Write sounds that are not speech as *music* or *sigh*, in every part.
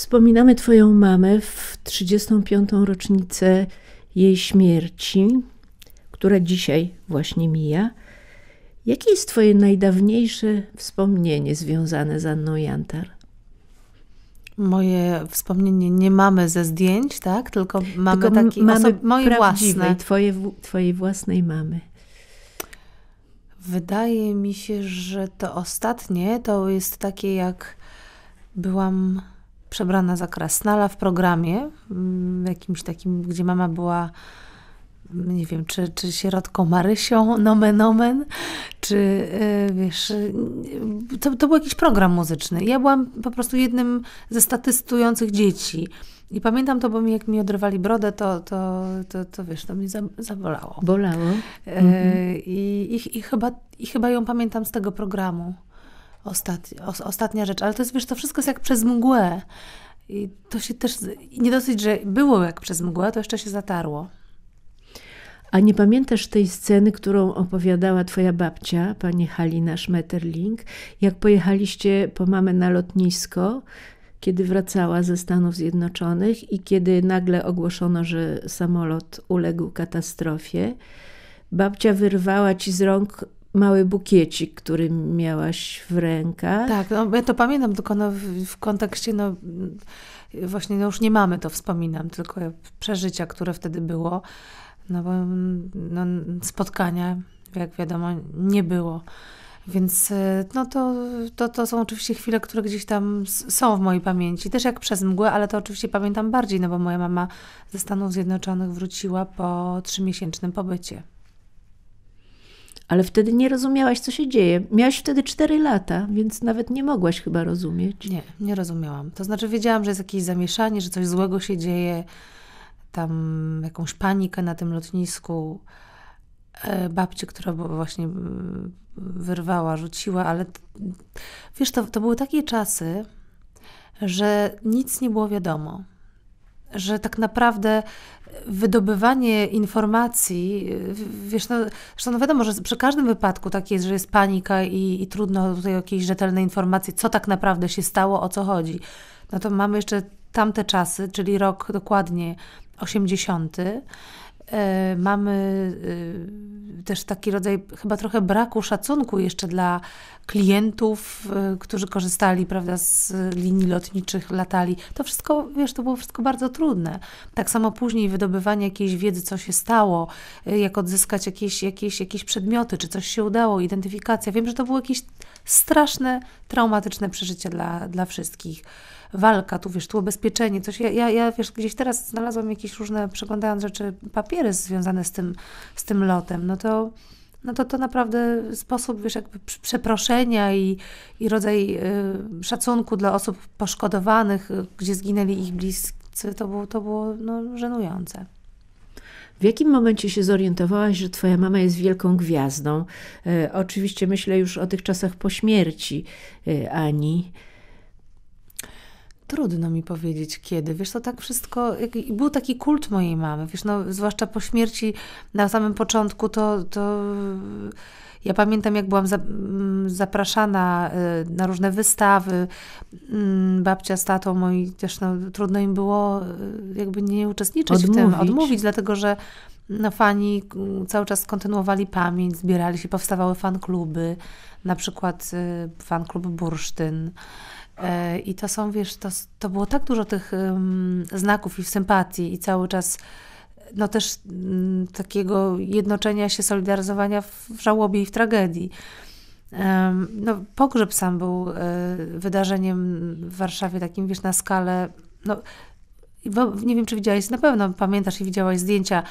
Wspominamy Twoją mamę w 35. rocznicę jej śmierci, która dzisiaj właśnie mija. Jakie jest Twoje najdawniejsze wspomnienie związane z Anną Jantar? Moje wspomnienie nie mamy ze zdjęć, tak? Tylko mamy Tylko takie mamy moje własne. Twoje, twojej własnej mamy. Wydaje mi się, że to ostatnie to jest takie jak byłam przebrana za krasnala w programie mm, jakimś takim, gdzie mama była mm, nie wiem, czy, czy sierotką Marysią, nomen omen, czy e, wiesz, e, to, to był jakiś program muzyczny. Ja byłam po prostu jednym ze statystujących dzieci. I pamiętam to, bo mi jak mi odrywali brodę, to, to, to, to wiesz, to mi zabolało. Bolało. E, mhm. i, i, i, chyba, I chyba ją pamiętam z tego programu o, ostatnia rzecz, ale to jest, wiesz, to wszystko jest jak przez mgłę. I to się też, nie dosyć, że było jak przez mgłę, to jeszcze się zatarło. A nie pamiętasz tej sceny, którą opowiadała twoja babcia, pani Halina Schmetterling, jak pojechaliście po mamę na lotnisko, kiedy wracała ze Stanów Zjednoczonych i kiedy nagle ogłoszono, że samolot uległ katastrofie. Babcia wyrwała ci z rąk mały bukiecik, który miałaś w rękach. Tak, no, ja to pamiętam, tylko no, w, w kontekście, no właśnie no, już nie mamy to, wspominam, tylko przeżycia, które wtedy było, no bo no, spotkania, jak wiadomo, nie było. Więc no to, to, to są oczywiście chwile, które gdzieś tam są w mojej pamięci. Też jak przez mgłę, ale to oczywiście pamiętam bardziej, no bo moja mama ze Stanów Zjednoczonych wróciła po trzymiesięcznym pobycie ale wtedy nie rozumiałaś, co się dzieje. Miałaś wtedy 4 lata, więc nawet nie mogłaś chyba rozumieć. Nie, nie rozumiałam. To znaczy, wiedziałam, że jest jakieś zamieszanie, że coś złego się dzieje, tam jakąś panikę na tym lotnisku. E, babcie, która właśnie wyrwała, rzuciła, ale wiesz, to, to były takie czasy, że nic nie było wiadomo że tak naprawdę wydobywanie informacji, wiesz, no, zresztą no wiadomo, że przy każdym wypadku tak jest, że jest panika i, i trudno tutaj jakieś rzetelne informacje, co tak naprawdę się stało, o co chodzi. No to mamy jeszcze tamte czasy, czyli rok dokładnie 80. E, mamy y, też taki rodzaj chyba trochę braku szacunku jeszcze dla klientów, y, którzy korzystali prawda, z linii lotniczych, latali. To wszystko, wiesz, to było wszystko bardzo trudne. Tak samo później wydobywanie jakiejś wiedzy, co się stało, y, jak odzyskać jakieś, jakieś, jakieś przedmioty, czy coś się udało, identyfikacja. Wiem, że to były jakieś straszne, traumatyczne przeżycie dla, dla wszystkich walka, tu wiesz, tu ubezpieczenie, coś. Ja, ja, ja wiesz, gdzieś teraz znalazłam jakieś różne, przeglądając rzeczy, papiery związane z tym, z tym lotem, no to no to to naprawdę sposób, wiesz, jakby przeproszenia i, i rodzaj y, szacunku dla osób poszkodowanych, y, gdzie zginęli ich bliscy, to było, to było no, żenujące. W jakim momencie się zorientowałaś, że twoja mama jest wielką gwiazdą? Y, oczywiście myślę już o tych czasach po śmierci y, Ani trudno mi powiedzieć kiedy. Wiesz, to tak wszystko, był taki kult mojej mamy, wiesz, no, zwłaszcza po śmierci na samym początku, to, to ja pamiętam, jak byłam mm, zapraszana y, na różne wystawy, mm, babcia z tatą moi też, no, trudno im było y, jakby nie uczestniczyć odmówić. w tym, odmówić, dlatego, że no, fani mm, cały czas kontynuowali pamięć, zbierali się, powstawały fankluby, na przykład y, fanklub Bursztyn, E, I to są, wiesz, to, to było tak dużo tych um, znaków i sympatii i cały czas no też um, takiego jednoczenia się, solidaryzowania w, w żałobie i w tragedii. no, pogrzeb sam był e, wydarzeniem w Warszawie takim, wiesz, na skalę no, bo nie wiem, czy widziałaś, na pewno pamiętasz i widziałaś zdjęcia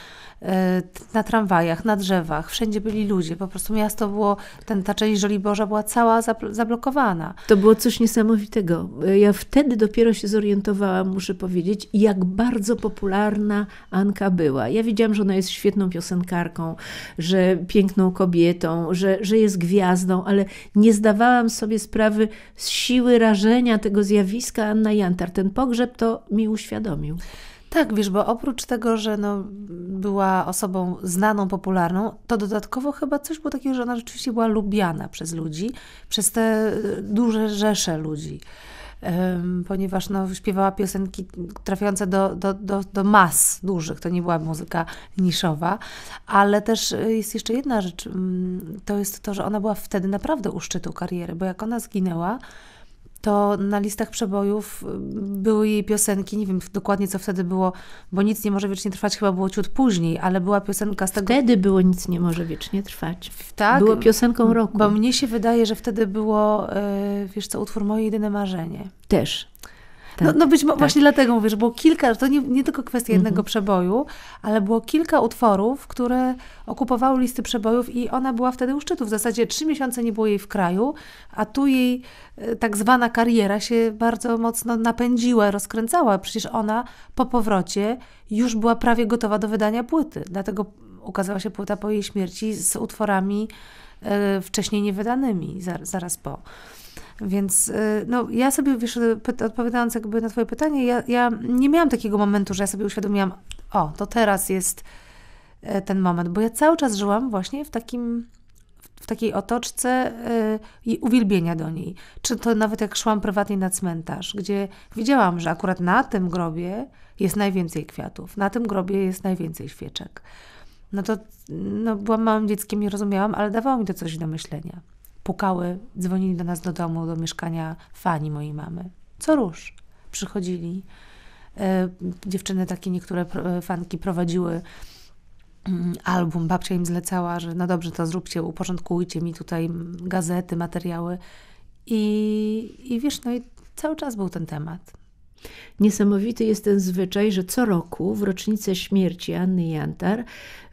e, na tramwajach, na drzewach, wszędzie byli ludzie, po prostu miasto było, ten, ta część Żoliborza była cała zablokowana. To było coś niesamowitego. Ja wtedy dopiero się zorientowałam, muszę powiedzieć, jak bardzo popularna Anka była. Ja wiedziałam, że ona jest świetną piosenkarką, że piękną kobietą, że, że jest gwiazdą, ale nie zdawałam sobie sprawy z siły rażenia tego zjawiska Anna Jantar. Ten pogrzeb to mi uświadomił uświadomił. Tak, wiesz, bo oprócz tego, że no, była osobą znaną, popularną, to dodatkowo chyba coś było takiego, że ona rzeczywiście była lubiana przez ludzi, przez te y, duże rzesze ludzi. ponieważ no, śpiewała piosenki trafiające do, do, do, do mas dużych, to nie była muzyka niszowa, ale też y, jest jeszcze jedna rzecz, mm, to jest to, że ona była wtedy naprawdę u szczytu kariery, bo jak ona zginęła, to na listach przebojów y, były jej piosenki, nie wiem dokładnie co wtedy było, bo nic nie może wiecznie trwać, chyba było ciut później, ale była piosenka z tego... Wtedy było nic nie może wiecznie trwać. Tak. Było piosenką roku. Bo mnie się wydaje, że wtedy było, y, wiesz co, utwór Moje jedyne marzenie. Też tak. No, no być tak. właśnie dlatego mówię, że było kilka, to nie, nie tylko kwestia jednego mhm. przeboju, ale było kilka utworów, które okupowały listy przebojów i ona była wtedy u szczytu. W zasadzie trzy miesiące nie było jej w kraju, a tu jej e, tak zwana kariera się bardzo mocno napędziła, rozkręcała. Przecież ona po powrocie już była prawie gotowa do wydania płyty. Dlatego ukazała się płyta po jej śmierci z utworami e, wcześniej niewydanymi, zaraz po. Więc y, no, ja sobie, wiesz, y, odpowiadając jakby na twoje pytanie, ja, ja nie miałam takiego momentu, że ja sobie uświadomiłam, o, to teraz jest y, ten moment, bo ja cały czas żyłam właśnie w takim w takiej otoczce i yy, uwielbienia do niej. Czy to nawet jak szłam prywatnie na cmentarz, gdzie widziałam, że akurat na tym grobie jest najwięcej kwiatów, na tym grobie jest najwięcej świeczek. No to no, byłam małym dzieckiem, nie rozumiałam, ale dawało mi to coś do myślenia pukały, dzwonili do nas do domu, do mieszkania fani mojej mamy. Co róż. Przychodzili. E, dziewczyny takie, niektóre e, fanki prowadziły mm, album, babcia im zlecała, że no dobrze, to zróbcie, uporządkujcie mi tutaj gazety, materiały. I, i wiesz, no i cały czas był ten temat. Niesamowity jest ten zwyczaj, że co roku w rocznicę śmierci Anny Jantar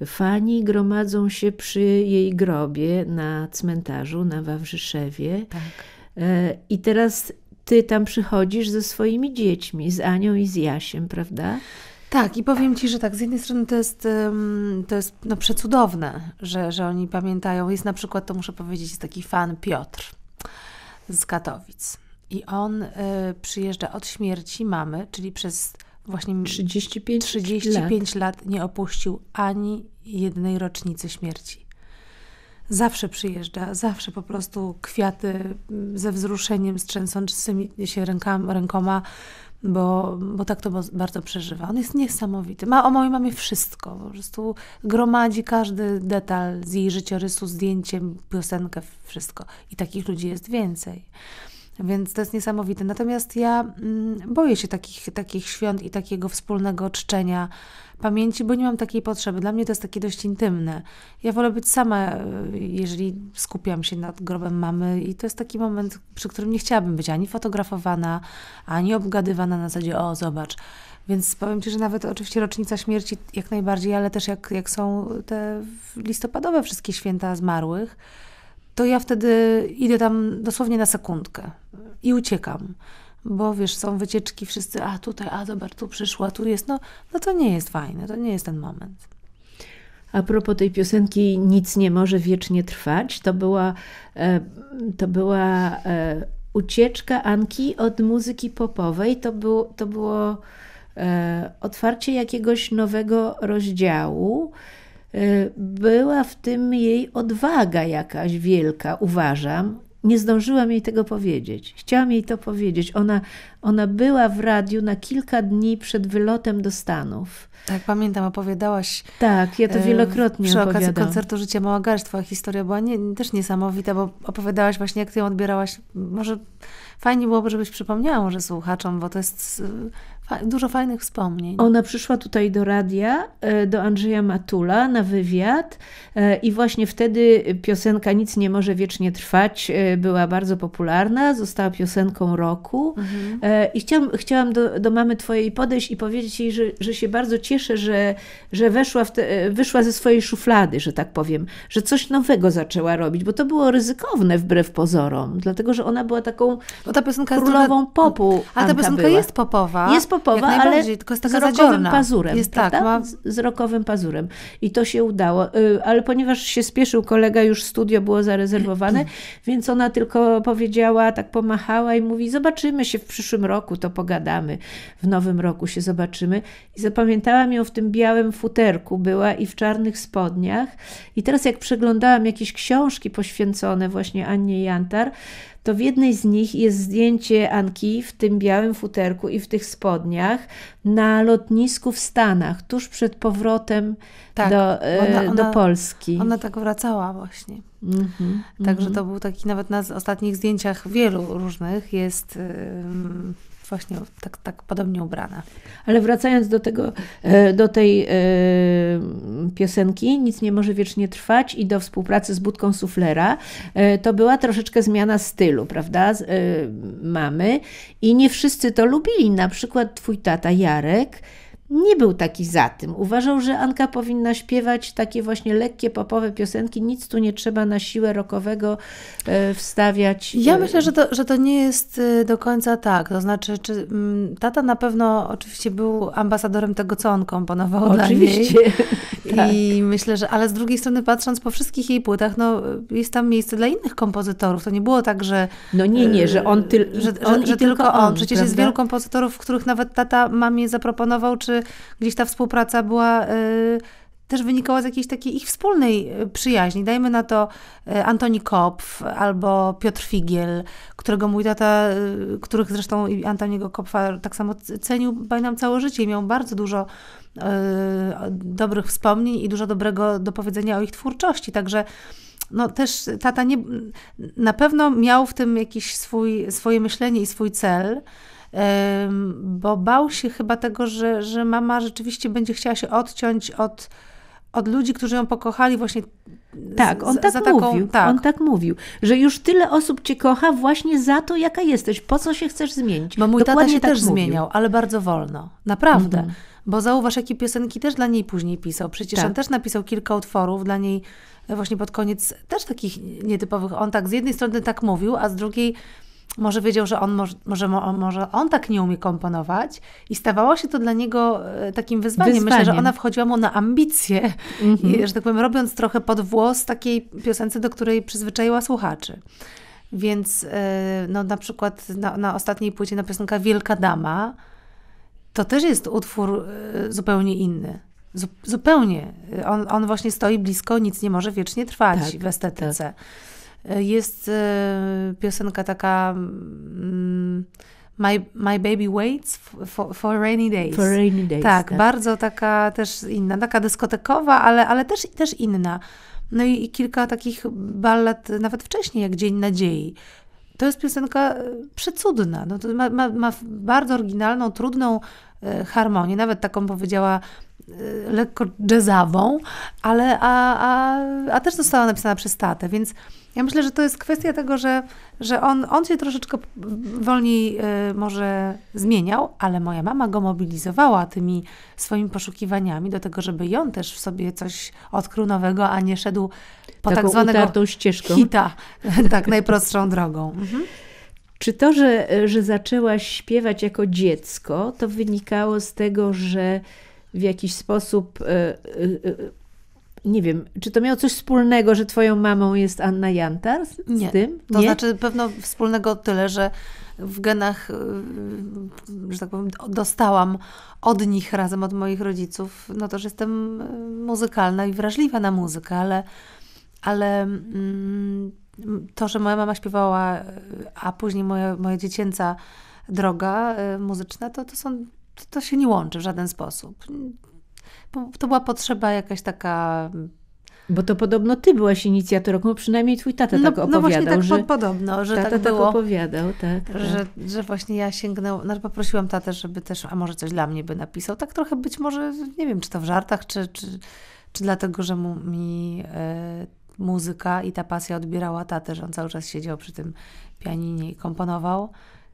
fani gromadzą się przy jej grobie na cmentarzu na Wawrzyszewie. Tak. E, I teraz ty tam przychodzisz ze swoimi dziećmi, z Anią i z Jasiem, prawda? Tak, i powiem Ci, że tak, z jednej strony to jest, to jest no, przecudowne, że, że oni pamiętają. Jest na przykład, to muszę powiedzieć, jest taki fan Piotr z Katowic. I on y, przyjeżdża od śmierci mamy, czyli przez właśnie 35, 35 lat. lat nie opuścił ani jednej rocznicy śmierci. Zawsze przyjeżdża, zawsze po prostu kwiaty ze wzruszeniem, z trzęsącymi się rękami, rękoma, bo, bo tak to bardzo przeżywa. On jest niesamowity. Ma o mojej mamie wszystko. Po prostu gromadzi każdy detal z jej życiorysu, zdjęciem, piosenkę, wszystko. I takich ludzi jest więcej. Więc to jest niesamowite. Natomiast ja mm, boję się takich, takich świąt i takiego wspólnego czczenia pamięci, bo nie mam takiej potrzeby. Dla mnie to jest takie dość intymne. Ja wolę być sama, e, jeżeli skupiam się nad grobem mamy, i to jest taki moment, przy którym nie chciałabym być ani fotografowana, ani obgadywana na zasadzie, o, zobacz. Więc powiem Ci, że nawet oczywiście rocznica śmierci jak najbardziej, ale też jak, jak są te listopadowe wszystkie święta zmarłych, to ja wtedy idę tam dosłownie na sekundkę i uciekam. Bo wiesz, są wycieczki, wszyscy, a tutaj, a zobacz, tu przyszła, tu jest, no, no to nie jest fajne, to nie jest ten moment. A propos tej piosenki Nic nie może wiecznie trwać, to była, e, to była e, ucieczka Anki od muzyki popowej. To, był, to było e, otwarcie jakiegoś nowego rozdziału. E, była w tym jej odwaga jakaś wielka, uważam. Nie zdążyłam jej tego powiedzieć. Chciałam jej to powiedzieć. Ona, ona była w radiu na kilka dni przed wylotem do Stanów. Tak, pamiętam, opowiadałaś. Tak, ja to e, wielokrotnie Przy okazji koncertu Życie Małagarstwa historia była nie, też niesamowita, bo opowiadałaś właśnie, jak ty ją odbierałaś. Może fajnie byłoby, żebyś przypomniała może słuchaczom, bo to jest dużo fajnych wspomnień. Ona przyszła tutaj do radia, e, do Andrzeja Matula na wywiad e, i właśnie wtedy piosenka Nic nie może wiecznie trwać e, była bardzo popularna, została piosenką roku mhm. i chciałam, chciałam do, do mamy twojej podejść i powiedzieć jej, że, że się bardzo cieszę, że, że weszła te, wyszła ze swojej szuflady, że tak powiem, że coś nowego zaczęła robić, bo to było ryzykowne wbrew pozorom, dlatego, że ona była taką ta piosenka królową popu. A ta piosenka jest popowa. Jest popowa popowa, ale tylko z, z rokowym pazurem, jest Tak, ma... Z rokowym pazurem. I to się udało. Y, ale ponieważ się spieszył kolega, już studio było zarezerwowane, *clears throat* więc ona tylko powiedziała, tak pomachała i mówi, zobaczymy się w przyszłym roku, to pogadamy. W nowym roku się zobaczymy. I zapamiętałam ją w tym białym futerku była i w czarnych spodniach. I teraz jak przeglądałam jakieś książki poświęcone właśnie Annie Jantar, to w jednej z nich jest zdjęcie Anki w tym białym futerku i w tych spodniach na lotnisku w Stanach, tuż przed powrotem tak, do, ona, e, ona, do Polski. Ona tak wracała właśnie. Mm -hmm, Także mm -hmm. to był taki, nawet na ostatnich zdjęciach wielu różnych jest... Yy, właśnie tak, tak podobnie ubrana. Ale wracając do, tego, e, do tej e, piosenki, nic nie może wiecznie trwać i do współpracy z Budką Suflera, e, to była troszeczkę zmiana stylu, prawda, mamy i nie wszyscy to lubili, na przykład twój tata Jarek, nie był taki za tym. Uważał, że Anka powinna śpiewać takie właśnie lekkie popowe piosenki, nic tu nie trzeba na siłę rokowego e, wstawiać. Ja myślę, że to, że to nie jest e, do końca tak. To znaczy, czy, mm, tata na pewno oczywiście był ambasadorem tego, co on komponował oczywiście. dla niej. *laughs* tak. I myślę, że, ale z drugiej strony patrząc po wszystkich jej płytach, no jest tam miejsce dla innych kompozytorów. To nie było tak, że... No nie, nie, że on, tyl, że, on że, że tylko on. Przecież prawda? jest wielu kompozytorów, których nawet tata mamie zaproponował, czy że gdzieś ta współpraca była y, też wynikała z jakiejś takiej ich wspólnej y, przyjaźni. Dajmy na to y, Antoni Kopf albo Piotr Figiel, którego mój tata, których zresztą Antoniego Kopfa tak samo cenił, pamiętam całe życie i miał bardzo dużo y, dobrych wspomnień i dużo dobrego do powiedzenia o ich twórczości. Także no też tata nie, na pewno miał w tym jakieś swój, swoje myślenie i swój cel bo bał się chyba tego, że, że mama rzeczywiście będzie chciała się odciąć od, od ludzi, którzy ją pokochali właśnie tak, on tak taką, mówił. Tak. On tak mówił, że już tyle osób cię kocha właśnie za to, jaka jesteś. Po co się chcesz zmienić? Bo mój Dokładnie tata się tak też mówił. zmieniał, ale bardzo wolno. Naprawdę. Mm -hmm. Bo zauważ, jakie piosenki też dla niej później pisał. Przecież tak. on też napisał kilka utworów dla niej e, właśnie pod koniec też takich nietypowych. On tak z jednej strony tak mówił, a z drugiej może wiedział, że on może, może, może on tak nie umie komponować i stawało się to dla niego e, takim wyzwaniem. wyzwaniem. Myślę, że ona wchodziła mu na ambicje, mm -hmm. i, mhm. że tak powiem, robiąc trochę pod włos takiej piosence, do której przyzwyczaiła słuchaczy. Więc e, no, na przykład na, na ostatniej płycie na piosenka Wielka Dama to też jest utwór e, zupełnie inny. zupełnie. On, on właśnie stoi blisko, nic nie może wiecznie trwać tak, w estetyce. Tak. Jest e, piosenka taka mm, My, my Baby Waits for, for, rainy days. for Rainy Days. Tak, tak, bardzo taka też inna, taka dyskotekowa, ale, ale też, też inna. No i, i kilka takich ballad, nawet wcześniej, jak Dzień Nadziei. To jest piosenka e, przecudna. No, ma, ma, ma bardzo oryginalną, trudną e, harmonię, nawet taką powiedziała lekko jazzową, ale a, a, a też została napisana przez tatę, więc ja myślę, że to jest kwestia tego, że, że on, on się troszeczkę wolniej y, może zmieniał, ale moja mama go mobilizowała tymi swoimi poszukiwaniami do tego, żeby ją też w sobie coś odkrył nowego, a nie szedł po Taką tak zwanego ścieżką. hita, *laughs* tak najprostszą drogą. Mhm. Czy to, że, że zaczęłaś śpiewać jako dziecko, to wynikało z tego, że w jakiś sposób y, y, y nie wiem, czy to miało coś wspólnego, że twoją mamą jest Anna Jantar z, nie. Z tym? To nie? znaczy pewno wspólnego tyle, że w genach, y, że tak powiem, dostałam od nich razem, od moich rodziców, no to, że jestem y, muzykalna i wrażliwa na muzykę, ale, ale mm, to, że moja mama śpiewała, y, a później moja, moja dziecięca droga muzyczna, to, to są to, to się nie łączy w żaden sposób to była potrzeba jakaś taka mm, bo to podobno ty byłaś inicjatorką, przynajmniej twój tata no, tak opowiadał. No właśnie tak że podobno, że tata tak, tak było. tak opowiadał, tak, Że, że właśnie ja sięgnęłam, no, poprosiłam tatę, żeby też, a może coś dla mnie by napisał. Tak trochę być może, nie wiem, czy to w żartach, czy, czy, czy dlatego, że mu, mi e, muzyka i ta pasja odbierała tatę, że on cały czas siedział przy tym pianinie i komponował.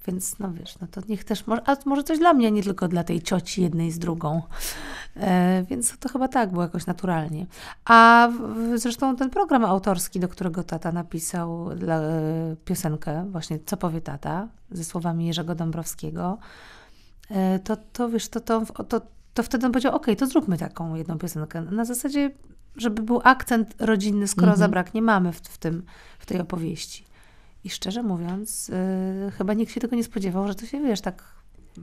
Więc no wiesz, no to niech też, może, a może coś dla mnie, nie tylko dla tej cioci jednej z drugą. E, więc to chyba tak było jakoś naturalnie. A w, zresztą ten program autorski, do którego tata napisał dla, e, piosenkę, właśnie Co powie tata, ze słowami Jerzego Dąbrowskiego, e, to, to wiesz, to, to, to, to wtedy on powiedział, ok, to zróbmy taką jedną piosenkę. Na zasadzie, żeby był akcent rodzinny, skoro mhm. zabraknie mamy w, w, tym, w tej opowieści. I szczerze mówiąc, yy, chyba nikt się tego nie spodziewał, że to się, wiesz, tak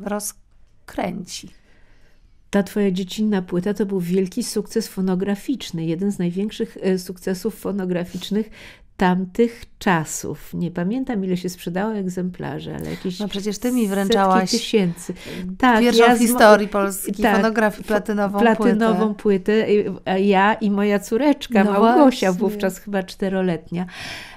rozkręci. Ta twoja dziecinna płyta to był wielki sukces fonograficzny, jeden z największych y, sukcesów fonograficznych tamtych czasów. Nie pamiętam, ile się sprzedało egzemplarzy, ale jakieś. No przecież ty mi wręczałaś. tysięcy. Tak, Pierwszą ja w historii polskiej tak, fonografii platynową, platynową płytę. płytę. Y, ja i moja córeczka no Małgosia, właśnie. wówczas chyba czteroletnia.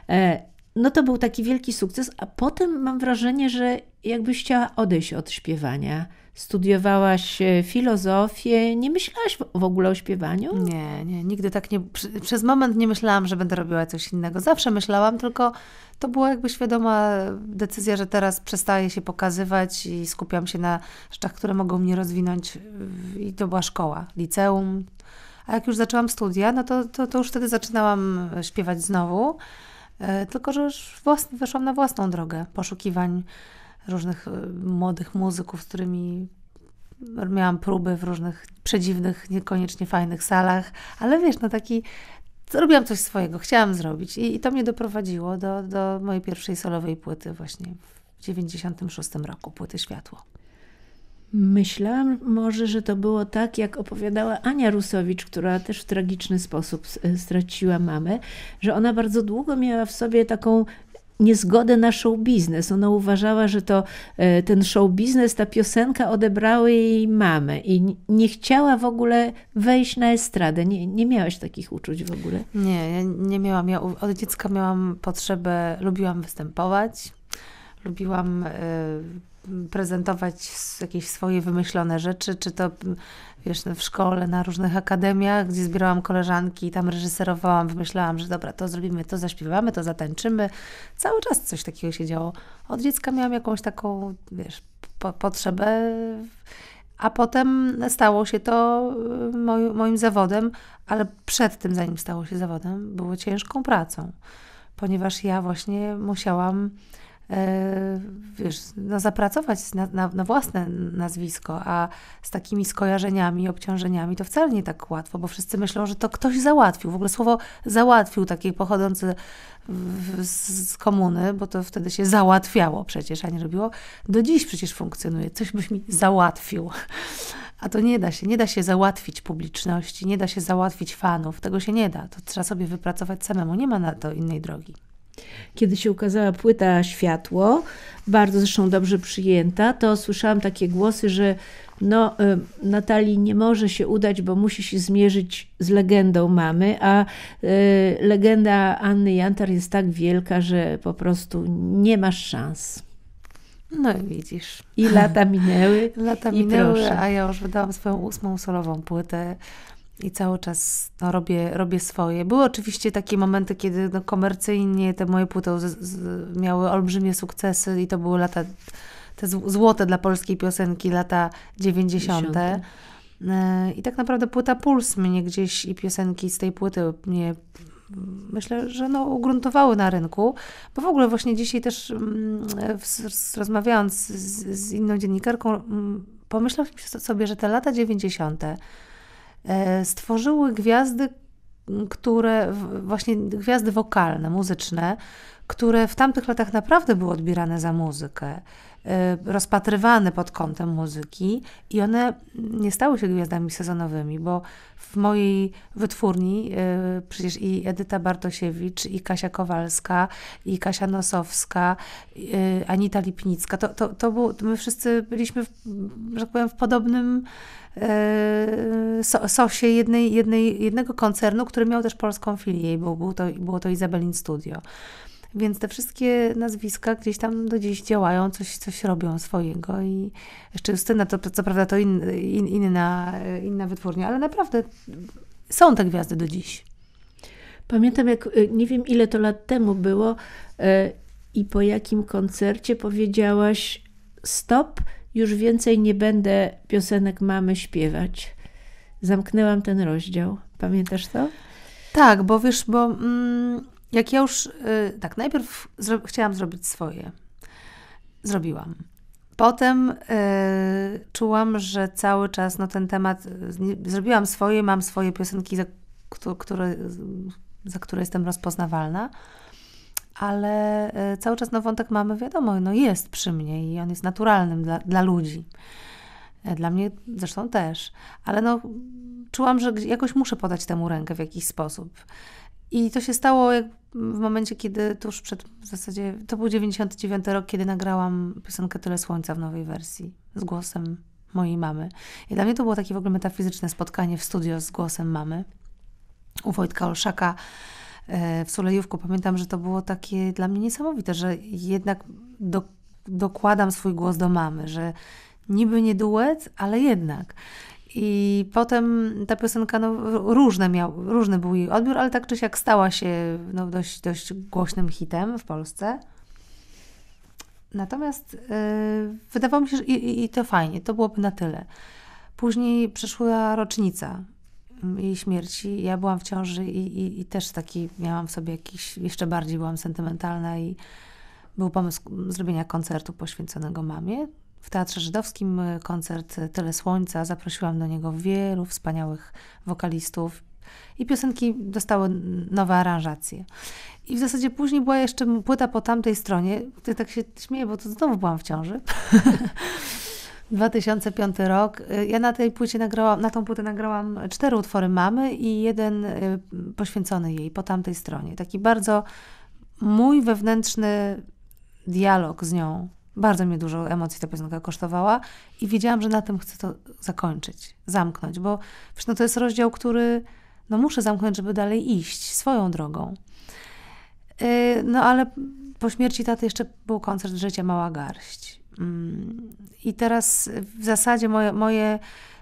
E, no to był taki wielki sukces, a potem mam wrażenie, że jakbyś chciała odejść od śpiewania. Studiowałaś e, filozofię, nie myślałaś w ogóle o śpiewaniu? Nie, nie, nigdy tak nie. Przez moment nie myślałam, że będę robiła coś innego. Zawsze myślałam, tylko to była jakby świadoma decyzja, że teraz przestaję się pokazywać i skupiam się na rzeczach, które mogą mnie rozwinąć. I to była szkoła, liceum. A jak już zaczęłam studia, no to, to, to już wtedy zaczynałam e, śpiewać znowu. E, tylko, że własny, weszłam na własną drogę poszukiwań różnych e, młodych muzyków, z którymi miałam próby w różnych przedziwnych, niekoniecznie fajnych salach, ale wiesz, no taki zrobiłam coś swojego, chciałam zrobić i, i to mnie doprowadziło do, do mojej pierwszej solowej płyty właśnie w 96 roku, płyty Światło. Myślałam może, że to było tak, jak opowiadała Ania Rusowicz, która też w tragiczny sposób e, straciła mamę, że ona bardzo długo miała w sobie taką niezgodę na show biznes. Ona uważała, że to e, ten show biznes, ta piosenka odebrały jej mamę i nie chciała w ogóle wejść na estradę. Nie, nie miałaś takich uczuć w ogóle? Nie, nie miałam. Ja od dziecka miałam potrzebę, lubiłam występować, lubiłam e, prezentować jakieś swoje wymyślone rzeczy, czy to wiesz, w szkole, na różnych akademiach, gdzie zbierałam koleżanki, tam reżyserowałam, wymyślałam, że dobra, to zrobimy, to zaśpiewamy, to zatańczymy. Cały czas coś takiego się działo. Od dziecka miałam jakąś taką, wiesz, po potrzebę a potem stało się to y, moj, moim zawodem, ale przed tym, zanim stało się zawodem, było ciężką pracą, ponieważ ja właśnie musiałam E, wiesz, no zapracować na, na, na, własne nazwisko, a z takimi skojarzeniami, obciążeniami to wcale nie tak łatwo, bo wszyscy myślą, że to ktoś załatwił. W ogóle słowo załatwił, takie pochodzące w, z komuny, bo to wtedy się załatwiało przecież, a nie robiło. Do dziś przecież funkcjonuje. Coś byś mi załatwił. A to nie da się. Nie da się załatwić publiczności, nie da się załatwić fanów. Tego się nie da. To trzeba sobie wypracować samemu. Nie ma na to innej drogi. Kiedy się ukazała płyta Światło, bardzo zresztą dobrze przyjęta, to słyszałam takie głosy, że no, y, Natalii nie może się udać, bo musi się zmierzyć z legendą mamy, a y, legenda Anny Jantar jest tak wielka, że po prostu nie masz szans. No i widzisz. I lata minęły. *laughs* lata minęły, proszę. a ja już wydałam swoją ósmą solową płytę i cały czas no, robię, robię swoje. Były oczywiście takie momenty, kiedy no, komercyjnie te moje płyty z, z, miały olbrzymie sukcesy i to były lata, te złote dla polskiej piosenki, lata 90. E, I tak naprawdę płyta Puls mnie gdzieś i piosenki z tej płyty mnie myślę, że no, ugruntowały na rynku, bo w ogóle właśnie dzisiaj też mm, rozmawiając z, z inną dziennikarką, mm, pomyślałam sobie, że te lata 90 E, stworzyły gwiazdy, które, właśnie gwiazdy wokalne, muzyczne, które w tamtych latach naprawdę były odbierane za muzykę, y, rozpatrywane pod kątem muzyki i one nie stały się gwiazdami sezonowymi, bo w mojej wytwórni y, przecież i Edyta Bartosiewicz, i Kasia Kowalska, i Kasia Nosowska, y, Anita Lipnicka, to, to, to był, my wszyscy byliśmy, w, że tak powiem, w podobnym so, sosie jednej, jednej, jednego koncernu, który miał też polską filię i był, był to, było to Izabelin Studio. Więc te wszystkie nazwiska gdzieś tam do dziś działają, coś, coś robią swojego. I jeszcze Justyna, to co prawda to in, in, inna, inna wytwórnia, ale naprawdę są te gwiazdy do dziś. Pamiętam, jak y, nie wiem ile to lat temu było y, i po jakim koncercie powiedziałaś stop, już więcej nie będę piosenek mamy śpiewać. Zamknęłam ten rozdział. Pamiętasz to? Tak, bo wiesz, bo mm, jak ja już, y, tak, najpierw zro chciałam zrobić swoje. Zrobiłam. Potem y, czułam, że cały czas no, ten temat. Y, zrobiłam swoje, mam swoje piosenki, za, które, za które jestem rozpoznawalna, ale cały czas no, wątek mamy, wiadomo, no, jest przy mnie i on jest naturalnym dla, dla ludzi. E, dla mnie zresztą też, ale no, czułam, że jakoś muszę podać temu rękę w jakiś sposób. I to się stało jak w momencie, kiedy tuż przed, w zasadzie, to był 99 rok, kiedy nagrałam piosenkę Tyle Słońca w nowej wersji z głosem mojej mamy. I dla mnie to było takie w ogóle metafizyczne spotkanie w studio z głosem mamy u Wojtka Olszaka e, w Sulejówku. Pamiętam, że to było takie dla mnie niesamowite, że jednak do, dokładam swój głos do mamy, że niby nie duet, ale jednak. I potem ta piosenka, no, różne miał, różny był jej odbiór, ale tak czy siak stała się no, dość, dość głośnym hitem w Polsce. Natomiast yy, wydawało mi się, że i, i, to fajnie, to byłoby na tyle. Później przeszła rocznica mm, jej śmierci. Ja byłam w ciąży i, i, też taki miałam w sobie jakiś, jeszcze bardziej byłam sentymentalna i był pomysł mm, zrobienia koncertu poświęconego mamie. W Teatrze Żydowskim e, koncert e, Tyle Słońca. Zaprosiłam do niego wielu wspaniałych wokalistów i piosenki dostały nowe aranżacje. I w zasadzie później była jeszcze płyta po tamtej stronie. Ty tak się śmieję, bo to znowu byłam w ciąży. 2005 *laughs* rok. E, ja na tej płycie nagrałam, na tą płytę nagrałam cztery utwory mamy i jeden poświęcony jej po tamtej stronie. Taki bardzo mój wewnętrzny dialog z nią, bardzo mnie dużo emocji ta piosenka kosztowała i wiedziałam, że na tym chcę to zakończyć, zamknąć, bo no to jest rozdział, który no muszę zamknąć, żeby dalej iść swoją drogą. Y, no ale po śmierci taty jeszcze był koncert Życia Mała Garść. Mm, I teraz w zasadzie moje, moje,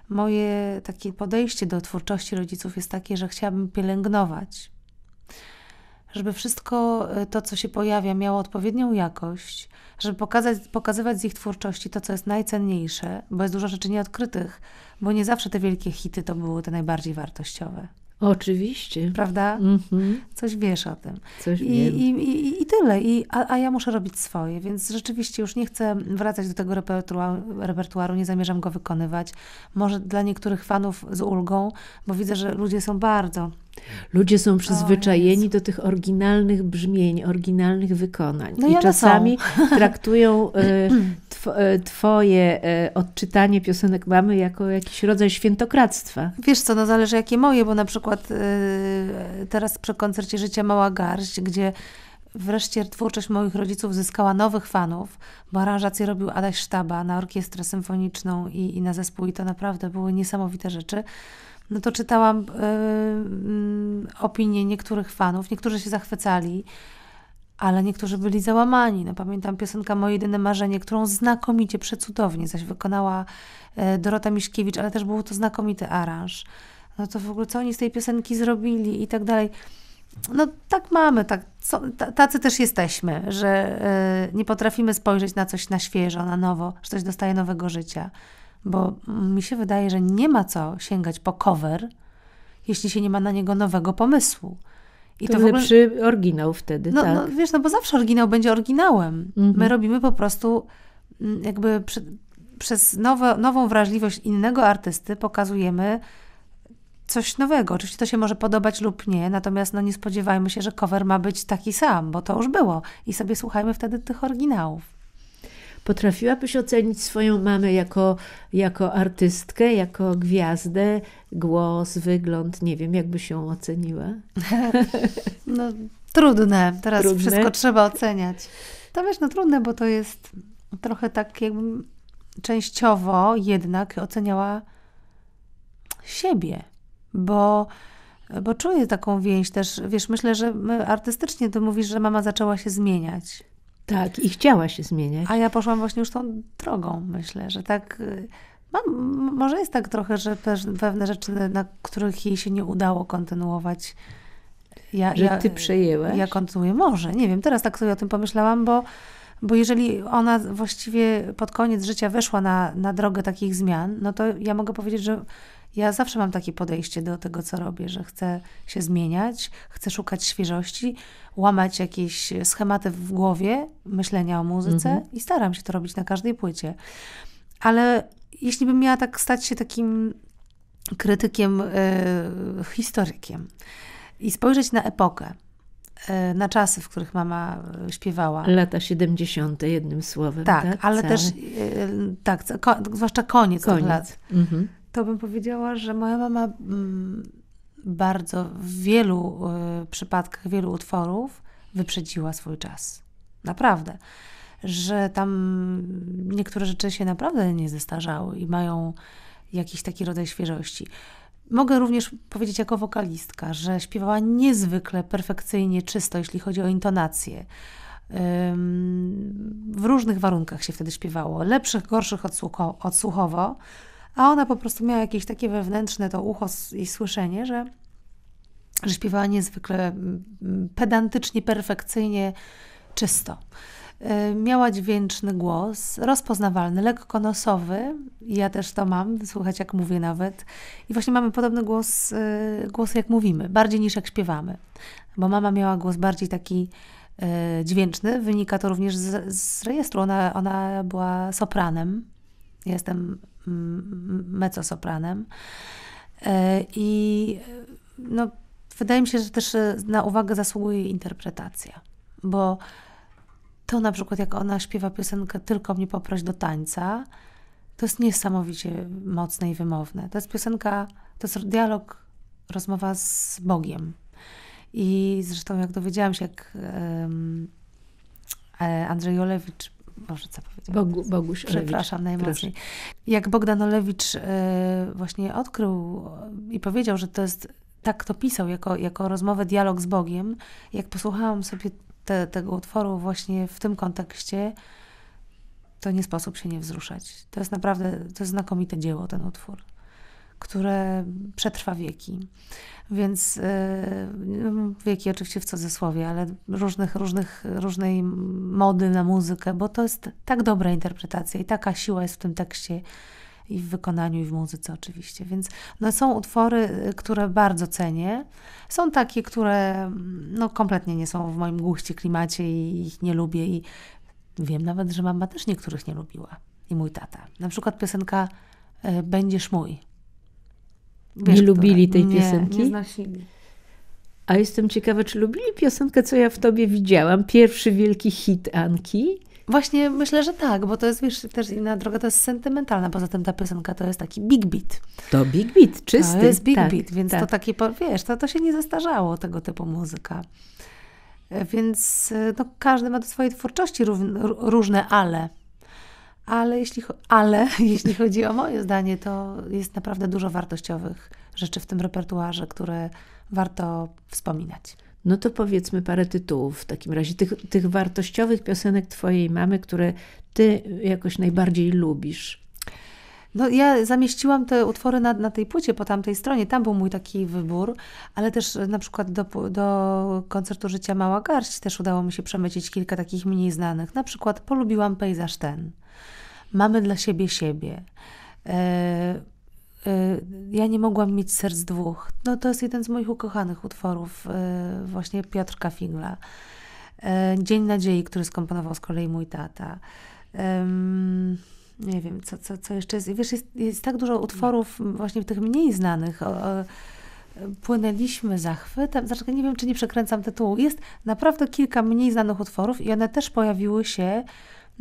moje takie podejście do twórczości rodziców jest takie, że chciałabym pielęgnować żeby wszystko e, to, co się pojawia, miało odpowiednią jakość, żeby pokazać, pokazywać z ich twórczości to, co jest najcenniejsze, bo jest dużo rzeczy nieodkrytych, bo nie zawsze te wielkie hity to były te najbardziej wartościowe. Oczywiście. Prawda? Mm-hmm. Coś wiesz o tym. Coś I, wiem. I, i, i tyle. I, a, a, ja muszę robić swoje, więc rzeczywiście już nie chcę wracać do tego repertuaru, repertuaru, nie zamierzam go wykonywać. Może dla niektórych fanów z ulgą, bo widzę, że ludzie są bardzo Ludzie są przyzwyczajeni do tych oryginalnych brzmień, oryginalnych wykonań. No I czasami są. *laughs* traktują e, *clears throat* e, twoje e, odczytanie piosenek mamy jako jakiś rodzaj świętokradztwa. Wiesz co, no zależy jakie moje, bo na przykład teraz przy koncercie Życia Mała Garść, gdzie wreszcie twórczość moich rodziców zyskała nowych fanów, bo aranżację robił Adaś Sztaba na orkiestrę symfoniczną i, i na zespół i to naprawdę były niesamowite rzeczy no to czytałam yy, opinie niektórych fanów. Niektórzy się zachwycali, ale niektórzy byli załamani. No, pamiętam piosenka Moje jedyne marzenie, którą znakomicie, przecudownie zaś wykonała y, Dorota Miszkiewicz, ale też był to znakomity aranż. No to w ogóle co oni z tej piosenki zrobili i tak dalej. No tak mamy, tak, co, tacy też jesteśmy, że yy, nie potrafimy spojrzeć na coś na świeżo, na nowo, że coś dostaje nowego życia bo mi się wydaje, że nie ma co sięgać po cover, jeśli się nie ma na niego nowego pomysłu. I to, to lepszy oryginał wtedy, no, no tak? No, wiesz, no bo zawsze oryginał będzie oryginałem. Mhm. My robimy po prostu mm, jakby przy, przez nowe, nową wrażliwość innego artysty pokazujemy coś nowego. Oczywiście to się może podobać lub nie, natomiast no nie spodziewajmy się, że cover ma być taki sam, bo to już było. I sobie słuchajmy wtedy tych oryginałów. Potrafiłabyś ocenić swoją mamę jako, jako artystkę, jako gwiazdę, głos, wygląd? Nie wiem, jakbyś ją oceniła? *laughs* No, trudne. Teraz trudne? wszystko trzeba oceniać. To wiesz, no trudne, bo to jest trochę tak jakbym częściowo jednak oceniała siebie, bo bo czuję taką więź też. Wiesz, myślę, że artystycznie to mówisz, że mama zaczęła się zmieniać. Tak, i chciała się zmieniać. A ja poszłam właśnie już tą drogą, myślę, że tak. Y, mam, może jest tak trochę, że pewne rzeczy, na których jej się nie udało kontynuować. Ja, że ty ja, Ja kontynuuję. Może, nie wiem. Teraz tak sobie o tym pomyślałam, bo, bo jeżeli ona właściwie pod koniec życia weszła na, na drogę takich zmian, no to ja mogę powiedzieć, że ja zawsze mam takie podejście do tego, co robię, że chcę się zmieniać, chcę szukać świeżości, łamać jakieś schematy w głowie myślenia o muzyce mhm. i staram się to robić na każdej płycie. Ale jeśli bym miała tak stać się takim krytykiem, e, historykiem i spojrzeć na epokę, e, na czasy, w których mama e, śpiewała. Lata 70., jednym słowem. Tak, tak? ale Cały. też, tak, ko zwłaszcza koniec, koniec. tych lat. Mhm to bym powiedziała, że moja mama mm, bardzo w wielu y, przypadkach, wielu utworów wyprzedziła swój czas. Naprawdę. Że tam niektóre rzeczy się naprawdę nie zestarzały i mają jakiś taki rodzaj świeżości. Mogę również powiedzieć jako wokalistka, że śpiewała niezwykle perfekcyjnie, czysto, jeśli chodzi o intonację. W różnych warunkach się wtedy śpiewało, lepszych, gorszych odsłucho, odsłuchowo a ona po prostu miała jakieś takie wewnętrzne to ucho i słyszenie, że, że śpiewała niezwykle mm, mm, pedantycznie, perfekcyjnie, czysto. E, miała dźwięczny głos, rozpoznawalny, lekko nosowy. Ja też to mam, słuchać jak mówię nawet. I właśnie mamy podobny głos, e, głos jak mówimy, bardziej niż jak śpiewamy. Bo mama miała głos bardziej taki e, dźwięczny. Wynika to również z, z rejestru. Ona, ona była sopranem. Jestem mezzosopranem. E, I no, wydaje mi się, że też e, na uwagę zasługuje interpretacja, bo to na przykład, jak ona śpiewa piosenkę Tylko mnie poproś do tańca, to jest niesamowicie mocne i wymowne. To jest piosenka, to jest dialog, rozmowa z Bogiem. I zresztą, jak dowiedziałam się, jak um, Andrzej Olewicz może co powiedzieć? Bogu, Boguś Przepraszam najmocniej. Jak Bogdan Olewicz e, właśnie odkrył i powiedział, że to jest, tak to pisał, jako, jako rozmowę, dialog z Bogiem, jak posłuchałam sobie te, tego utworu właśnie w tym kontekście, to nie sposób się nie wzruszać. To jest naprawdę, to jest znakomite dzieło, ten utwór które przetrwa wieki. Więc y, no, wieki oczywiście w cudzysłowie, ale różnych, różnych, różnej mody na muzykę, bo to jest tak dobra interpretacja i taka siła jest w tym tekście i w wykonaniu, i w muzyce oczywiście. Więc no, są utwory, y, które bardzo cenię. Są takie, które mm, no, kompletnie nie są w moim guście, klimacie i ich nie lubię. I wiem nawet, że mama też niektórych nie lubiła. I mój tata. Na przykład piosenka y, Będziesz mój Wiesz, nie lubili tej piosenki. Nie znosili. A jestem ciekawa, czy lubili piosenkę, co ja w tobie widziałam? Pierwszy wielki hit Anki. Właśnie myślę, że tak, bo to jest, wiesz, też inna droga, to jest sentymentalna. Poza tym ta piosenka to jest taki big beat. To big beat, czysty. To jest big tak, beat, więc tak. to takie, wiesz, to, to się nie zastarzało tego typu muzyka. E, więc e, no, każdy ma do swojej twórczości równ, różne ale ale jeśli, ale *laughs* jeśli chodzi o moje zdanie, to jest naprawdę dużo wartościowych rzeczy w tym repertuarze, które warto wspominać. No to powiedzmy parę tytułów w takim razie, tych, tych wartościowych piosenek Twojej mamy, które Ty jakoś najbardziej lubisz. No, ja zamieściłam te utwory na, na, tej płycie po tamtej stronie, tam był mój taki wybór, ale też na przykład do, do koncertu Życia Mała Garść też udało mi się przemycić kilka takich mniej znanych. Na przykład polubiłam pejzaż ten mamy dla siebie siebie. E, e, ja nie mogłam mieć serc dwóch. No to jest jeden z moich ukochanych utworów, e, właśnie Piotrka Figla. Dzień Nadziei, który skomponował z kolei mój tata. Nie wiem, co, co, co jeszcze jest. Wiesz, jest, jest tak dużo utworów właśnie tych mniej znanych. Płynęliśmy zachwytem. Znaczy, nie wiem, czy nie przekręcam tytułu. Jest naprawdę kilka mniej znanych utworów i one też pojawiły się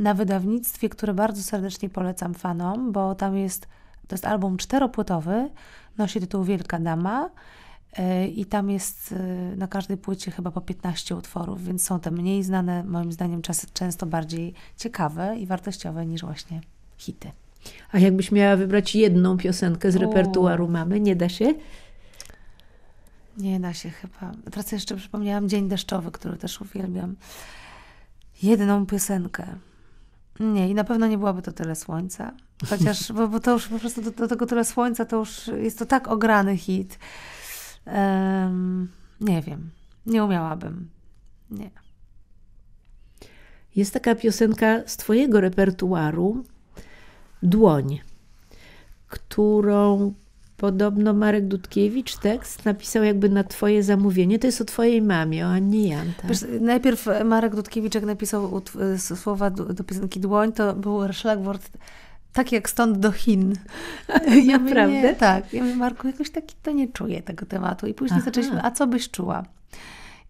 na wydawnictwie, które bardzo serdecznie polecam fanom, bo tam jest, to jest album czteropłytowy, nosi tytuł Wielka Dama e, i tam jest e, na każdej płycie chyba po 15 utworów, więc są te mniej znane, moim zdaniem czas, często bardziej ciekawe i wartościowe niż właśnie hity. A jakbyś miała wybrać jedną piosenkę z repertuaru U. mamy, nie da się? Nie da się chyba. Teraz jeszcze przypomniałam Dzień Deszczowy, który też uwielbiam. Jedną piosenkę. Nie, i na pewno nie byłaby to tyle słońca. Chociaż, bo, bo to już po prostu do, do, tego tyle słońca, to już jest to tak ograny hit. Um, nie wiem, nie umiałabym. Nie. Jest taka piosenka z Twojego repertuaru, Dłoń, którą Podobno Marek Dudkiewicz tekst napisał jakby na twoje zamówienie. To jest o twojej mamie, o Annie Jan. Tak? najpierw Marek Dudkiewicz jak napisał y, słowa do piosenki Dłoń, to był szlagwort tak jak stąd do Chin. *laughs* Ja Naprawdę? tak. Ja mówię, Marku, jakoś taki to nie czuję tego tematu. I później Aha. zaczęliśmy, a co byś czuła?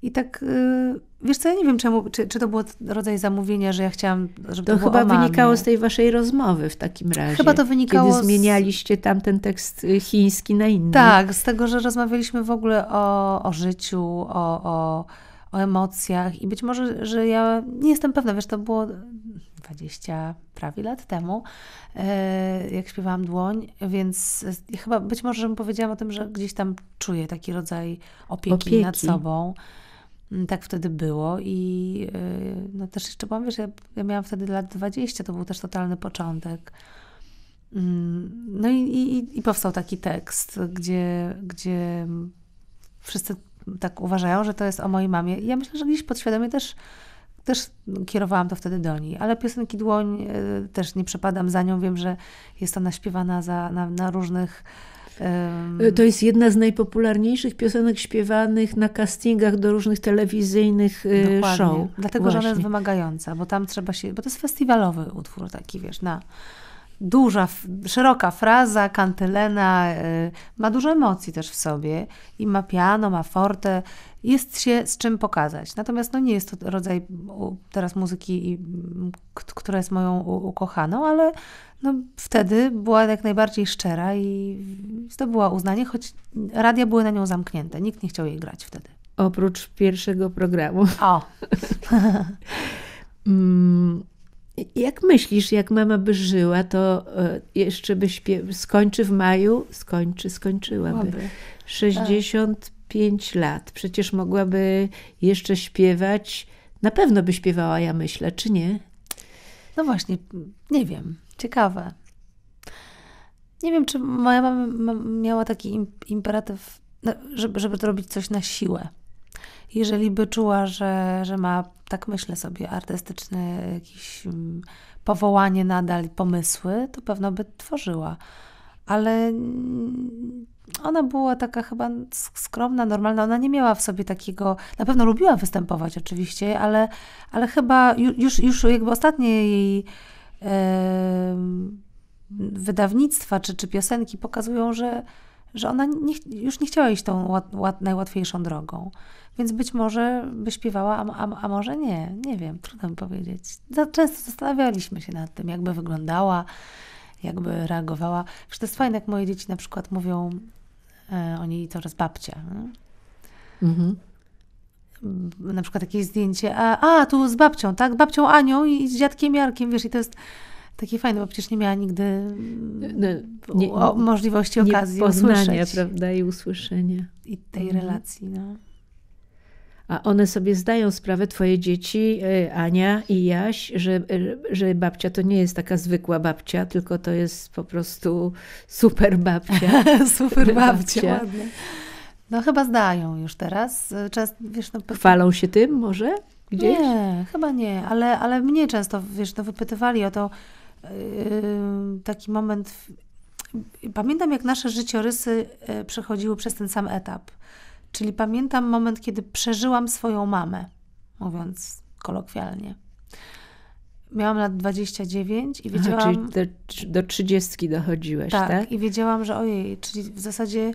I tak, y, wiesz co, ja nie wiem czemu, czy, czy to było rodzaj zamówienia, że ja chciałam, żeby to, to chyba wynikało z tej waszej rozmowy w takim razie. Chyba to wynikało Kiedy zmienialiście tamten tekst y, chiński na inny. Tak, z tego, że rozmawialiśmy w ogóle o, o życiu, o, o, o emocjach i być może, że ja nie jestem pewna, wiesz, to było 20 prawie lat temu, y, jak śpiewałam dłoń, więc chyba być może, żebym powiedziałam o tym, że gdzieś tam czuję taki rodzaj opieki, opieki. nad sobą. Mm, tak wtedy było i y, no też jeszcze powiem, wiesz, ja, ja miałam wtedy lat 20, to był też totalny początek. Mm, no i, i, i powstał taki tekst, gdzie, gdzie wszyscy tak uważają, że to jest o mojej mamie. Ja myślę, że gdzieś podświadomie też, też kierowałam to wtedy do niej, ale piosenki Dłoń y, też nie przepadam za nią. Wiem, że jest ona śpiewana za, na, na różnych E, to jest jedna z najpopularniejszych piosenek śpiewanych na castingach do różnych telewizyjnych e, Dokładnie. show. Dlatego, Właśnie. że ona jest wymagająca, bo tam trzeba się, bo to jest festiwalowy utwór taki, wiesz, na duża, szeroka fraza, kantylena, e, ma dużo emocji też w sobie i ma piano, ma forte, jest się z czym pokazać. Natomiast no, nie jest to rodzaj teraz muzyki, która jest moją ukochaną, ale no, wtedy była jak najbardziej szczera i to było uznanie, choć radia były na nią zamknięte. Nikt nie chciał jej grać wtedy. Oprócz pierwszego programu. O! *laughs* Mm, jak myślisz, jak mama by żyła, to e, jeszcze by śpiew... skończy w maju? Skończy, skończyłaby. Dobry. 65 A. lat. Przecież mogłaby jeszcze śpiewać. Na pewno by śpiewała, ja myślę, czy nie? No właśnie, nie wiem. Ciekawe. Nie wiem, czy moja mama miała taki imperatyw, no, żeby, żeby to robić coś na siłę jeżeli by czuła, że, że ma, tak myślę sobie, artystyczne jakieś mm, powołanie nadal, pomysły, to pewno by tworzyła. Ale mm, ona była taka chyba skromna, normalna. Ona nie miała w sobie takiego. Na pewno lubiła występować oczywiście, ale, ale chyba już, już jakby ostatnie jej yy, wydawnictwa czy, czy piosenki pokazują, że że ona nie, już nie chciała iść tą łat, łat, najłatwiejszą drogą. Więc być może by śpiewała, a, a, a może nie. Nie wiem, trudno mi powiedzieć. Za często zastanawialiśmy się nad tym, jakby wyglądała, jakby reagowała. Przecież to jest fajne, jak moje dzieci na przykład mówią e, oni to raz babcia. Mhm. Na przykład jakieś zdjęcie, a, a, tu z babcią, tak? Babcią Anią i z dziadkiem Jarkiem, wiesz, i to jest takie fajne, bo przecież nie miała nigdy no, mm, nie, o, możliwości, nie okazji poznania, usłyszeć. prawda, i usłyszenia. I tej mhm. relacji, no. A one sobie zdają sprawę, twoje dzieci, y, Ania i Jaś, że, y, że babcia to nie jest taka zwykła babcia, tylko to jest po prostu super babcia. *laughs* super babcia, babcia. ładnie. No chyba zdają już teraz. Czas, wiesz, no... Chwalą się tym może? Gdzieś? Nie, chyba nie, ale, ale mnie często wiesz, no, wypytywali o to, Yy, taki moment. Pamiętam, jak nasze życiorysy e, przechodziły przez ten sam etap. Czyli pamiętam moment, kiedy przeżyłam swoją mamę, mówiąc kolokwialnie. Miałam lat 29 i wiedziałam... Aha, czyli do, do 30 dochodziłeś, tak, tak? i wiedziałam, że ojej, czyli w zasadzie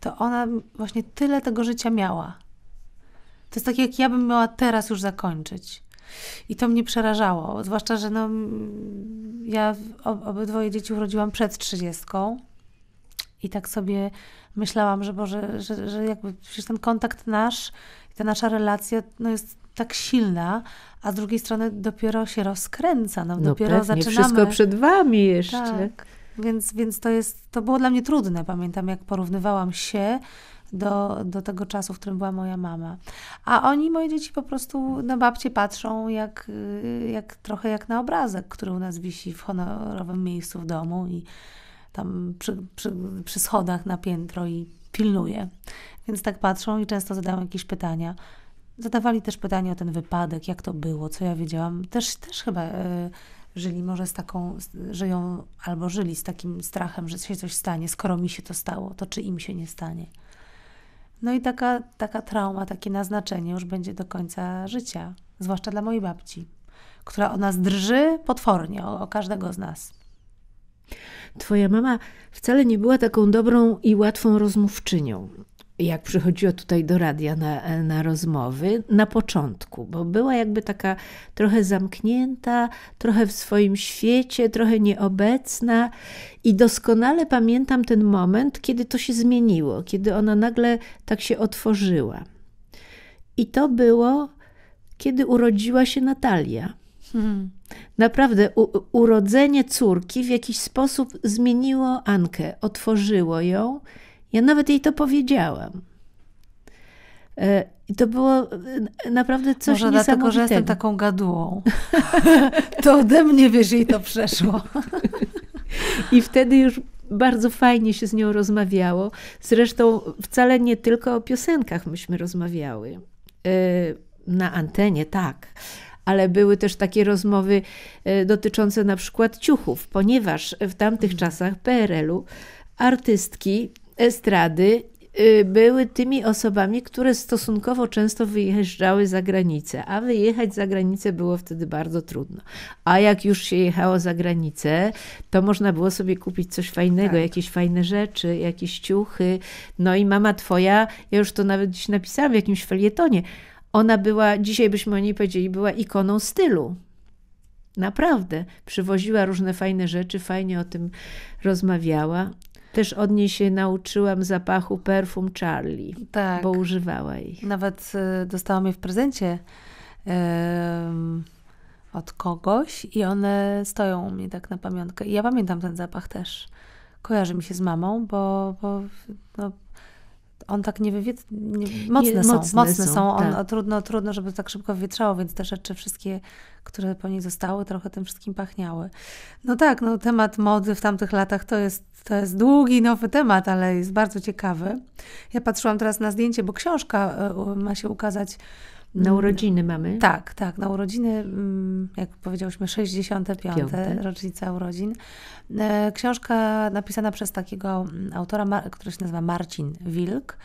to ona właśnie tyle tego życia miała. To jest tak, jak ja bym miała teraz już zakończyć. I to mnie przerażało, zwłaszcza, że no, ja obydwoje dzieci urodziłam przed trzydziestką i tak sobie myślałam, że Boże, że, że jakby przecież ten kontakt nasz, ta nasza relacja no jest tak silna, a z drugiej strony dopiero się rozkręca, no, no dopiero pewnie, zaczynamy. wszystko przed wami jeszcze. Tak. Więc, więc to jest, to było dla mnie trudne. Pamiętam, jak porównywałam się do, do tego czasu, w którym była moja mama. A oni, moje dzieci, po prostu na babcie patrzą jak, y, jak trochę jak na obrazek, który u nas wisi w honorowym miejscu w domu i tam przy, przy, przy schodach na piętro i pilnuje. Więc tak patrzą i często zadają jakieś pytania. Zadawali też pytanie o ten wypadek, jak to było, co ja wiedziałam. Też, też chyba y, żyli może z taką, żyją albo żyli z takim strachem, że się coś stanie. Skoro mi się to stało, to czy im się nie stanie? No i taka, taka trauma, takie naznaczenie już będzie do końca życia, zwłaszcza dla mojej babci, która o nas drży potwornie, o, o każdego z nas. Twoja mama wcale nie była taką dobrą i łatwą rozmówczynią jak przychodziła tutaj do radia na, na rozmowy, na początku, bo była jakby taka trochę zamknięta, trochę w swoim świecie, trochę nieobecna. I doskonale pamiętam ten moment, kiedy to się zmieniło, kiedy ona nagle tak się otworzyła. I to było, kiedy urodziła się Natalia. Hmm. Naprawdę u, urodzenie córki w jakiś sposób zmieniło Ankę, otworzyło ją ja nawet jej to powiedziałam. E, I to było e, naprawdę coś Może dlatego, że jestem taką gadułą. *laughs* to ode mnie, wiesz, jej to przeszło. I wtedy już bardzo fajnie się z nią rozmawiało. Zresztą wcale nie tylko o piosenkach myśmy rozmawiały. E, na antenie, tak. Ale były też takie rozmowy dotyczące na przykład ciuchów, ponieważ w tamtych mhm. czasach PRL-u artystki estrady y, były tymi osobami, które stosunkowo często wyjeżdżały za granicę, a wyjechać za granicę było wtedy bardzo trudno. A jak już się jechało za granicę, to można było sobie kupić coś fajnego, tak. jakieś fajne rzeczy, jakieś ciuchy. No i mama twoja, ja już to nawet dziś napisałam w jakimś felietonie, ona była, dzisiaj byśmy o niej powiedzieli, była ikoną stylu Naprawdę przywoziła różne fajne rzeczy, fajnie o tym rozmawiała. Też od niej się nauczyłam zapachu perfum Charlie, tak. bo używała ich. Nawet y, dostałam je w prezencie yy, od kogoś i one stoją u mnie tak na pamiątkę. I ja pamiętam ten zapach też. Kojarzy mi się z mamą, bo, bo no, on tak nie wywie... Nie, mocne, nie, są, mocne, mocne są, są. On, tak. trudno, trudno, żeby tak szybko wietrzało, więc te rzeczy wszystkie, które po niej zostały, trochę tym wszystkim pachniały. No tak, no temat mody w tamtych latach to jest, to jest długi, nowy temat, ale jest bardzo ciekawy. Ja patrzyłam teraz na zdjęcie, bo książka e, ma się ukazać na mm. urodziny mamy? Tak, tak. Na urodziny, mm, jak powiedziałyśmy, 65. Piąte. rocznica urodzin. E, książka napisana przez takiego mm, autora, który się nazywa Marcin Wilk.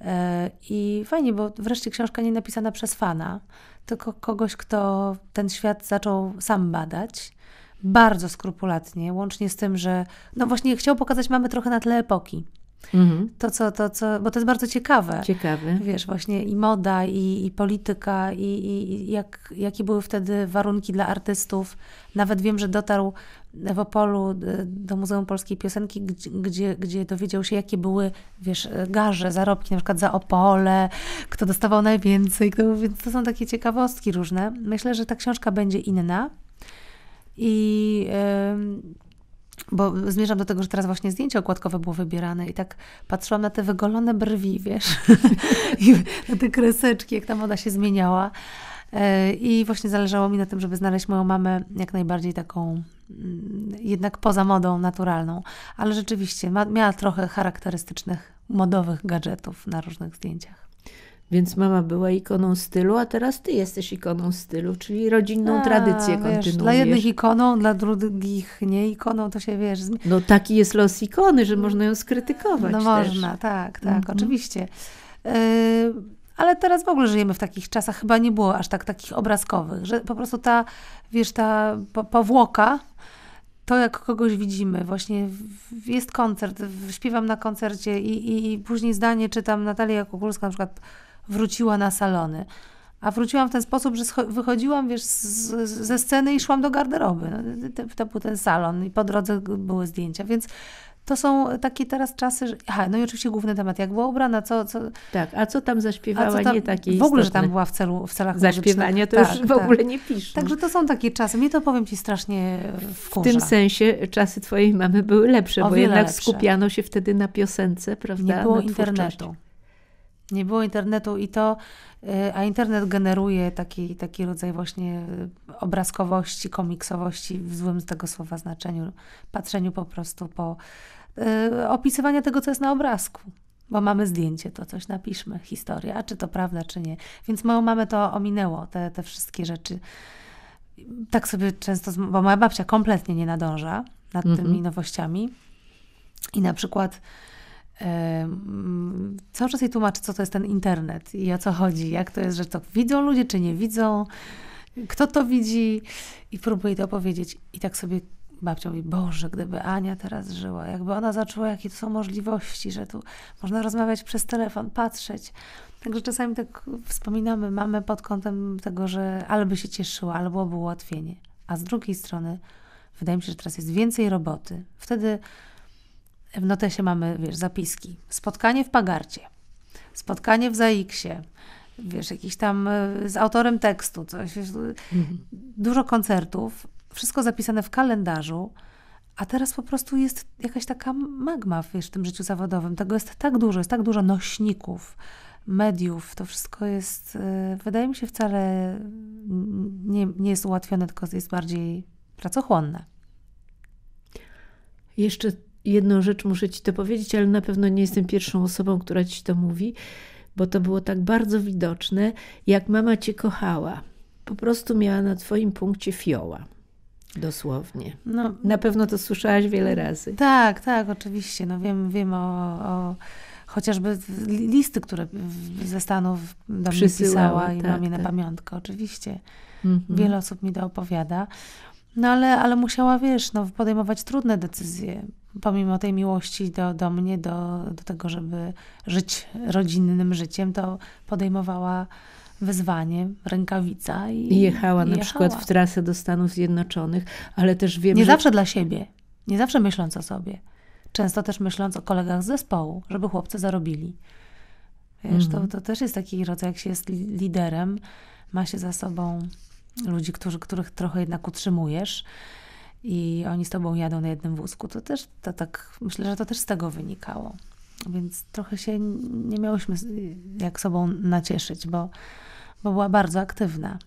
E, I fajnie, bo wreszcie książka nie napisana przez fana, tylko kogoś, kto ten świat zaczął sam badać. Bardzo skrupulatnie, łącznie z tym, że no właśnie chciał pokazać mamy trochę na tle epoki Mhm. To, co, to, co, bo to jest bardzo ciekawe. Ciekawe. Wiesz, właśnie i moda, i, i polityka, i, i jak, jakie były wtedy warunki dla artystów. Nawet wiem, że dotarł w Opolu e, do Muzeum Polskiej Piosenki, gdzie, gdzie dowiedział się, jakie były, wiesz, garze, zarobki, na przykład za Opole, kto dostawał najwięcej. Kto, więc to są takie ciekawostki różne. Myślę, że ta książka będzie inna. I... Yy, bo zmierzam do tego, że teraz właśnie zdjęcie okładkowe było wybierane i tak patrzyłam na te wygolone brwi, wiesz, *laughs* i na te kreseczki, jak ta moda się zmieniała. E, I właśnie zależało mi na tym, żeby znaleźć moją mamę jak najbardziej taką, mm, jednak poza modą naturalną, ale rzeczywiście ma, miała trochę charakterystycznych modowych gadżetów na różnych zdjęciach. Więc mama była ikoną stylu, a teraz ty jesteś ikoną stylu, czyli rodzinną a, tradycję wiesz, kontynuujesz. Dla jednych ikoną, dla drugich nie ikoną, to się wiesz. No taki jest los ikony, że można ją skrytykować. No też. można, tak, tak, mhm. oczywiście. Yy, ale teraz w ogóle żyjemy w takich czasach, chyba nie było aż tak takich obrazkowych, że po prostu ta, wiesz, ta powłoka, to jak kogoś widzimy, właśnie jest koncert, śpiewam na koncercie i, i, i później zdanie czytam Natalia Kukulska na przykład wróciła na salony. A wróciłam w ten sposób, że wychodziłam wiesz, z, ze sceny i szłam do garderoby. No, to, był ten salon i po drodze były zdjęcia, więc to są takie teraz czasy, że... Aha, no i oczywiście główny temat, jak była ubrana, co... co... Tak, a co tam zaśpiewała, co tam... nie takie W ogóle, istotne. że tam była w, celu, w celach Zaśpiewania to tak, już w tak. ogóle nie pisze. Także to są takie czasy, mnie to powiem Ci strasznie wkurza. W tym sensie czasy Twojej mamy były lepsze, o bo jednak lepsze. skupiano się wtedy na piosence, prawda? Nie było internetu. Nie było internetu i to, y, a internet generuje taki, taki rodzaj właśnie y, obrazkowości, komiksowości w złym z tego słowa znaczeniu, patrzeniu po prostu po y, tego, co jest na obrazku. Bo mamy zdjęcie, to coś napiszmy, historia, a czy to prawda, czy nie. Więc moją mamę to ominęło, te, te wszystkie rzeczy. Tak sobie często, bo moja babcia kompletnie nie nadąża nad mm -hmm. tymi mhm. nowościami. I na przykład cały czas jej tłumaczę, co to jest ten internet i o co chodzi, jak to jest, że to widzą ludzie, czy nie widzą, kto to widzi i próbuję to opowiedzieć. I tak sobie babcia mówi, Boże, gdyby Ania teraz żyła, jakby ona zaczęła, jakie to są możliwości, że tu można rozmawiać przez telefon, patrzeć. Także czasami tak wspominamy mamy pod kątem tego, że albo się cieszyła, albo byłoby ułatwienie. A z drugiej strony, wydaje mi się, że teraz jest więcej roboty. Wtedy w notesie mamy, wiesz, zapiski. Spotkanie w Pagarcie, spotkanie w Zaiksie, wiesz, jakiś tam e, z autorem tekstu, coś, wiesz, e, mhm. dużo koncertów, wszystko zapisane w kalendarzu, a teraz po prostu jest jakaś taka magma wiesz, w tym życiu zawodowym. Tego jest tak dużo, jest tak dużo nośników, mediów, to wszystko jest, e, wydaje mi się, wcale nie, nie jest ułatwione, tylko jest bardziej pracochłonne. Jeszcze jedną rzecz muszę ci to powiedzieć, ale na pewno nie jestem pierwszą osobą, która ci to mówi, bo to było tak bardzo widoczne, jak mama cię kochała. Po prostu miała na twoim punkcie fioła. Dosłownie. No, na pewno to słyszałaś wiele razy. Tak, tak, oczywiście. No wiem, wiem o, o chociażby listy, które ze Stanów do mnie pisała i tak, mam je tak. na pamiątkę, oczywiście. Mhm. Wiele osób mi to opowiada. No ale, ale musiała, wiesz, no, podejmować trudne decyzje pomimo tej miłości do, do mnie, do, do tego, żeby żyć rodzinnym życiem, to podejmowała wyzwanie, rękawica i jechała na jechała. przykład w trasę do Stanów Zjednoczonych, ale też wiem, Nie że... zawsze dla siebie, nie zawsze myśląc o sobie. Często też myśląc o kolegach z zespołu, żeby chłopcy zarobili. Wiesz, mhm. to, to też jest taki rodzaj, jak się jest liderem, ma się za sobą ludzi, którzy, których trochę jednak utrzymujesz, i oni z tobą jadą na jednym wózku. To też to tak, myślę, że to też z tego wynikało. Więc trochę się nie miałyśmy jak sobą nacieszyć, bo, bo była bardzo aktywna.